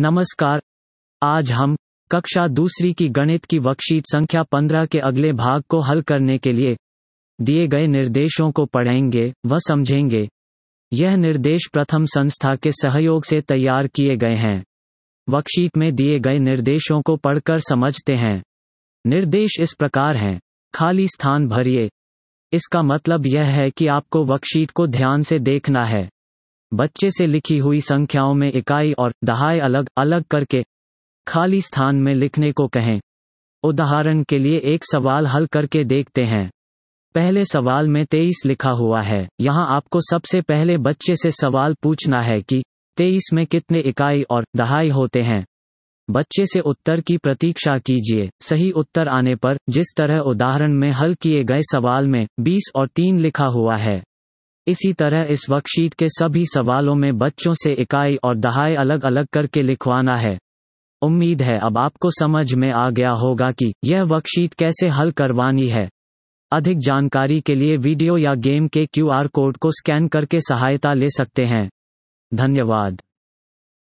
नमस्कार आज हम कक्षा दूसरी की गणित की वर्कशीट संख्या पंद्रह के अगले भाग को हल करने के लिए दिए गए निर्देशों को पढ़ेंगे व समझेंगे यह निर्देश प्रथम संस्था के सहयोग से तैयार किए गए हैं वर्कशीट में दिए गए निर्देशों को पढ़कर समझते हैं निर्देश इस प्रकार हैं खाली स्थान भरिए इसका मतलब यह है कि आपको वर्कशीट को ध्यान से देखना है बच्चे से लिखी हुई संख्याओं में इकाई और दहाई अलग अलग करके खाली स्थान में लिखने को कहें उदाहरण के लिए एक सवाल हल करके देखते हैं पहले सवाल में तेईस लिखा हुआ है यहाँ आपको सबसे पहले बच्चे से सवाल पूछना है कि तेईस में कितने इकाई और दहाई होते हैं बच्चे से उत्तर की प्रतीक्षा कीजिए सही उत्तर आने पर जिस तरह उदाहरण में हल किए गए सवाल में 20 और 3 लिखा हुआ है इसी तरह इस वर्कशीट के सभी सवालों में बच्चों से इकाई और दहाई अलग अलग करके लिखवाना है उम्मीद है अब आपको समझ में आ गया होगा कि यह वर्कशीट कैसे हल करवानी है अधिक जानकारी के लिए वीडियो या गेम के क्यूआर कोड को स्कैन करके सहायता ले सकते हैं धन्यवाद